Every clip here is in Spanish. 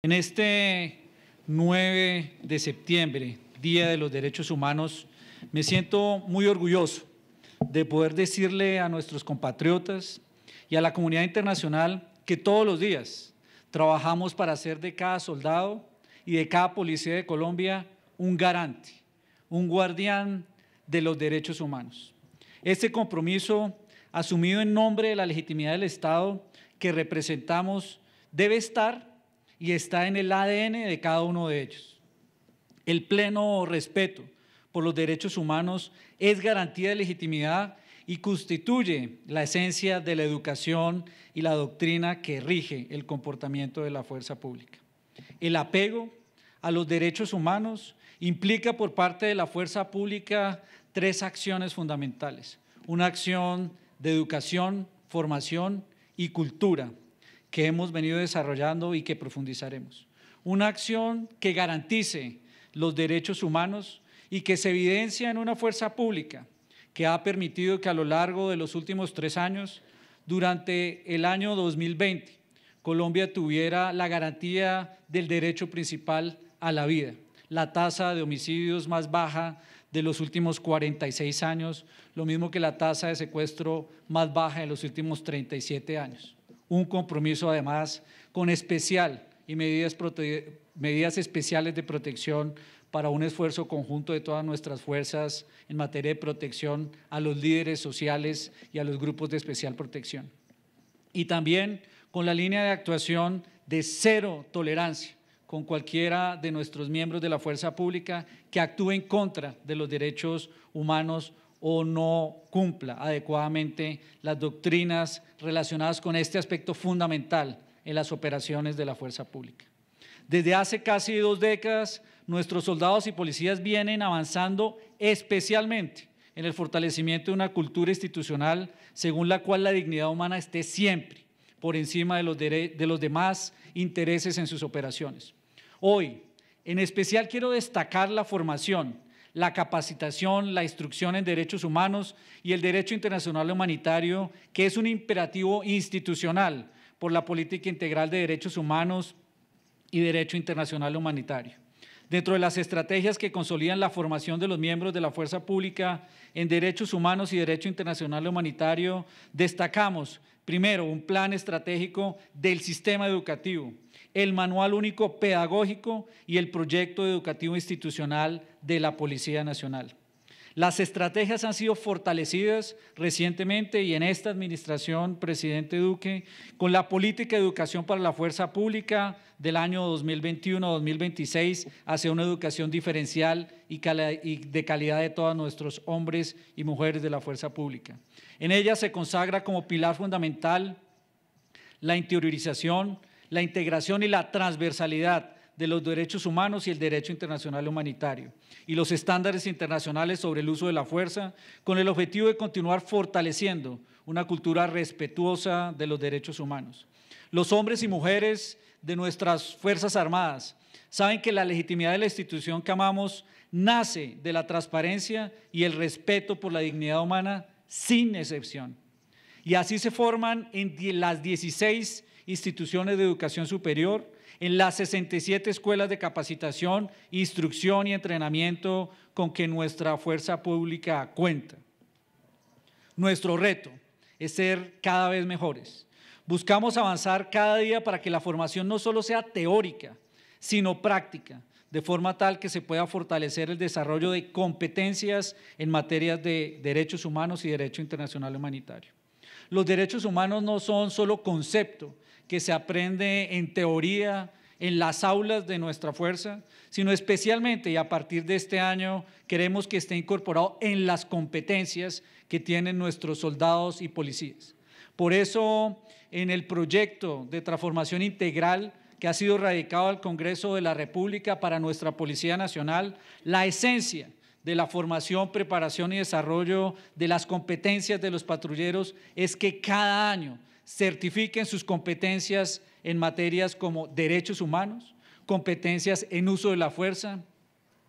En este 9 de septiembre, Día de los Derechos Humanos, me siento muy orgulloso de poder decirle a nuestros compatriotas y a la comunidad internacional que todos los días trabajamos para hacer de cada soldado y de cada policía de Colombia un garante, un guardián de los derechos humanos. Este compromiso, asumido en nombre de la legitimidad del Estado que representamos, debe estar y está en el ADN de cada uno de ellos. El pleno respeto por los derechos humanos es garantía de legitimidad y constituye la esencia de la educación y la doctrina que rige el comportamiento de la fuerza pública. El apego a los derechos humanos implica por parte de la fuerza pública tres acciones fundamentales. Una acción de educación, formación y cultura que hemos venido desarrollando y que profundizaremos. Una acción que garantice los derechos humanos y que se evidencia en una fuerza pública que ha permitido que a lo largo de los últimos tres años, durante el año 2020, Colombia tuviera la garantía del derecho principal a la vida, la tasa de homicidios más baja de los últimos 46 años, lo mismo que la tasa de secuestro más baja de los últimos 37 años un compromiso además con especial y medidas, medidas especiales de protección para un esfuerzo conjunto de todas nuestras fuerzas en materia de protección a los líderes sociales y a los grupos de especial protección. Y también con la línea de actuación de cero tolerancia con cualquiera de nuestros miembros de la fuerza pública que actúe en contra de los derechos humanos o no cumpla adecuadamente las doctrinas relacionadas con este aspecto fundamental en las operaciones de la fuerza pública. Desde hace casi dos décadas, nuestros soldados y policías vienen avanzando especialmente en el fortalecimiento de una cultura institucional según la cual la dignidad humana esté siempre por encima de los, demás intereses en sus operaciones. Hoy, en especial quiero destacar la formación la capacitación, la instrucción en derechos humanos y el derecho internacional humanitario, que es un imperativo institucional por la política integral de derechos humanos y derecho internacional humanitario. Dentro de las estrategias que consolidan la formación de los miembros de la fuerza pública en derechos humanos y derecho internacional humanitario, destacamos, primero, un plan estratégico del sistema educativo, el Manual Único Pedagógico y el Proyecto Educativo Institucional de la Policía Nacional. Las estrategias han sido fortalecidas recientemente y en esta administración, presidente Duque, con la política de educación para la fuerza pública del año 2021-2026 hacia una educación diferencial y, de calidad de todos nuestros hombres y mujeres de la fuerza pública. En ella se consagra como pilar fundamental la interiorización la integración y la transversalidad de los derechos humanos y el derecho internacional humanitario y los estándares internacionales sobre el uso de la fuerza con el objetivo de continuar fortaleciendo una cultura respetuosa de los derechos humanos. Los hombres y mujeres de nuestras Fuerzas Armadas saben que la legitimidad de la institución que amamos nace de la transparencia y el respeto por la dignidad humana sin excepción. Y así se forman en las 16 instituciones de educación superior, en las 67 escuelas de capacitación, instrucción y entrenamiento con que nuestra fuerza pública cuenta. Nuestro reto es ser cada vez mejores. Buscamos avanzar cada día para que la formación no solo sea teórica, sino práctica, de forma tal que se pueda fortalecer el desarrollo de competencias en materias de derechos humanos y derecho internacional humanitario. Los derechos humanos no son solo concepto, que se aprende en teoría, en las aulas de nuestra fuerza, sino especialmente y a partir de este año queremos que esté incorporado en las competencias que tienen nuestros soldados y policías. Por eso, en el proyecto de transformación integral que ha sido radicado al Congreso de la República para nuestra Policía Nacional, la esencia de la formación, preparación y desarrollo de las competencias de los patrulleros es que cada año certifiquen sus competencias en materias como derechos humanos, competencias en uso de la fuerza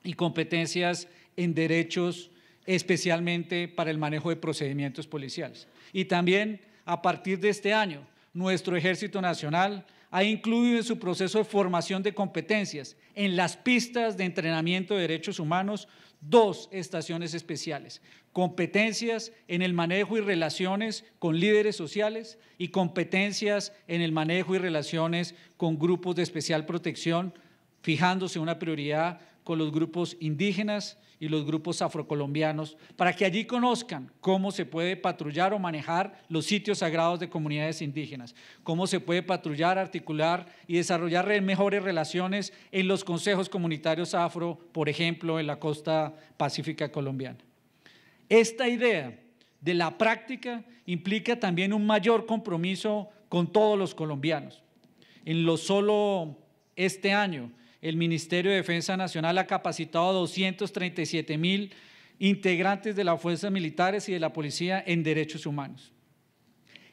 y competencias en derechos especialmente para el manejo de procedimientos policiales. Y también a partir de este año, nuestro Ejército Nacional ha incluido en su proceso de formación de competencias en las pistas de entrenamiento de derechos humanos dos estaciones especiales, competencias en el manejo y relaciones con líderes sociales y competencias en el manejo y relaciones con grupos de especial protección, fijándose una prioridad con los grupos indígenas y los grupos afrocolombianos para que allí conozcan cómo se puede patrullar o manejar los sitios sagrados de comunidades indígenas, cómo se puede patrullar, articular y desarrollar mejores relaciones en los consejos comunitarios afro, por ejemplo, en la costa pacífica colombiana. Esta idea de la práctica implica también un mayor compromiso con todos los colombianos. En lo solo este año el Ministerio de Defensa Nacional ha capacitado 237 mil integrantes de las fuerzas militares y de la policía en derechos humanos.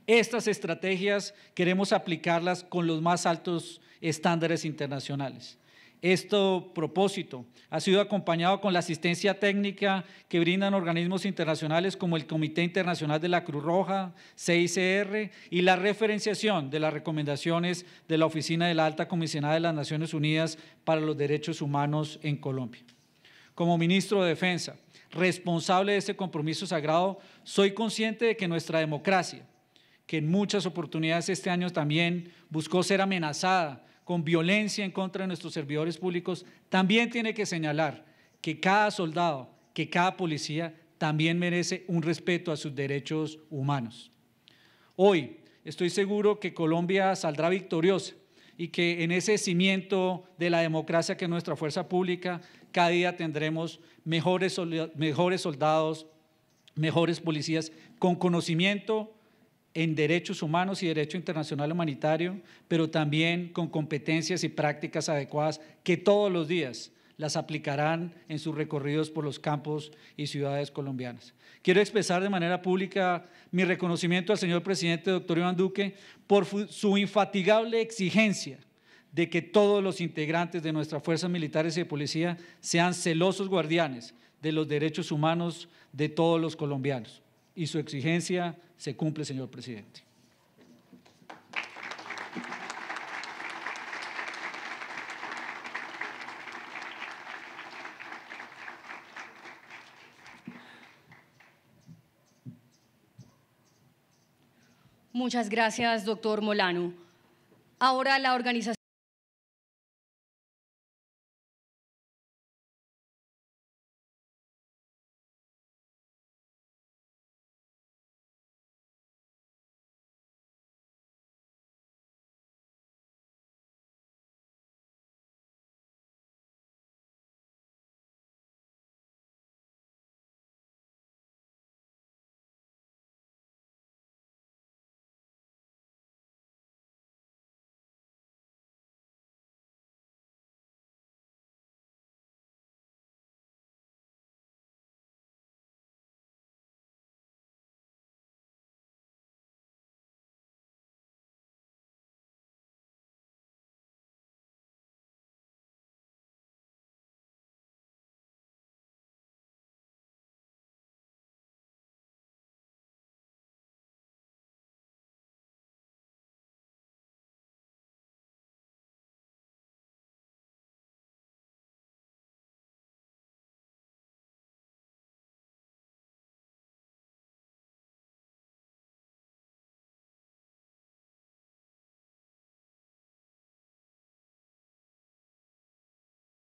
Estas estrategias queremos aplicarlas con los más altos estándares internacionales. Este propósito ha sido acompañado con la asistencia técnica que brindan organismos internacionales como el Comité Internacional de la Cruz Roja, CICR, y la referenciación de las recomendaciones de la Oficina de la Alta Comisionada de las Naciones Unidas para los Derechos Humanos en Colombia. Como ministro de Defensa, responsable de este compromiso sagrado, soy consciente de que nuestra democracia, que en muchas oportunidades este año también buscó ser amenazada con violencia en contra de nuestros servidores públicos, también tiene que señalar que cada soldado, que cada policía también merece un respeto a sus derechos humanos. Hoy estoy seguro que Colombia saldrá victoriosa y que en ese cimiento de la democracia que es nuestra fuerza pública, cada día tendremos mejores, mejores soldados, mejores policías con conocimiento en derechos humanos y derecho internacional humanitario, pero también con competencias y prácticas adecuadas que todos los días las aplicarán en sus recorridos por los campos y ciudades colombianas. Quiero expresar de manera pública mi reconocimiento al señor presidente doctor Iván Duque por su infatigable exigencia de que todos los integrantes de nuestras fuerzas militares y de policía sean celosos guardianes de los derechos humanos de todos los colombianos y su exigencia se cumple, señor presidente. Muchas gracias, doctor Molano. Ahora la organización.